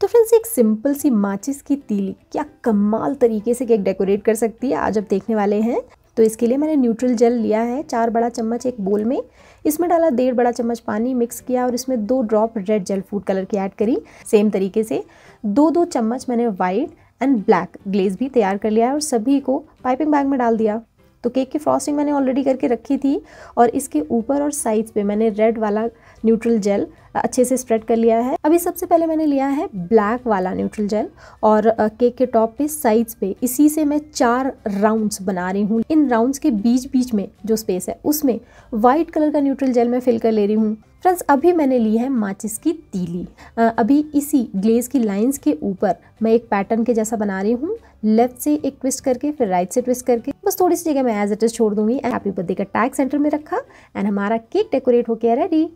तो फ्रेंड्स एक सिंपल सी माचिस की तीली क्या कमाल तरीके से केक डेकोरेट कर सकती है आज आप देखने वाले हैं तो इसके लिए मैंने न्यूट्रल जेल लिया है चार बड़ा चम्मच एक बोल में इसमें डाला डेढ़ बड़ा चम्मच पानी मिक्स किया और इसमें दो drop red gel food colour की ऐड करी सेम तरीके से दो दो चम्मच मैंने वाइट एंड ब्लैक ग्लेज भी तैयार कर लिया है और सभी को पाइपिंग बैग में डाल दिया तो केक की फ्रॉस्टिंग मैंने ऑलरेडी करके रखी थी और इसके ऊपर और साइड्स पे मैंने रेड वाला न्यूट्रल जेल अच्छे से स्प्रेड कर लिया है अभी सबसे पहले मैंने लिया है ब्लैक वाला न्यूट्रल जेल और केक के टॉप पे साइड्स पे इसी से मैं चार राउंड्स बना रही हूँ इन राउंड्स के बीच बीच में जो स्पेस है उसमें वाइट कलर का न्यूट्रल जेल मैं फिल कर ले रही हूँ फ्रेंड्स अभी मैंने ली है माचिस की तीली अभी इसी ग्लेज की लाइंस के ऊपर मैं एक पैटर्न के जैसा बना रही हूँ लेफ्ट से एक ट्विस्ट करके फिर राइट से ट्विस्ट करके बस थोड़ी सी जगह मैं एज इट इज छोड़ दूंगी हैप्पी बर्थडे का टैग सेंटर में रखा एंड हमारा केक डेकोरेट होकर रेडी